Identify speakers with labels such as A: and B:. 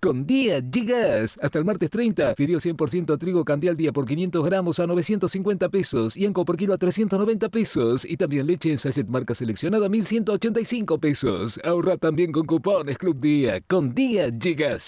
A: Con Día gigas. Hasta el martes 30, fideo 100% trigo candial día por 500 gramos a 950 pesos y anco por kilo a 390 pesos. Y también leche en sachet marca seleccionada a 1185 pesos. Ahorra también con cupones Club Día. Con Día gigas.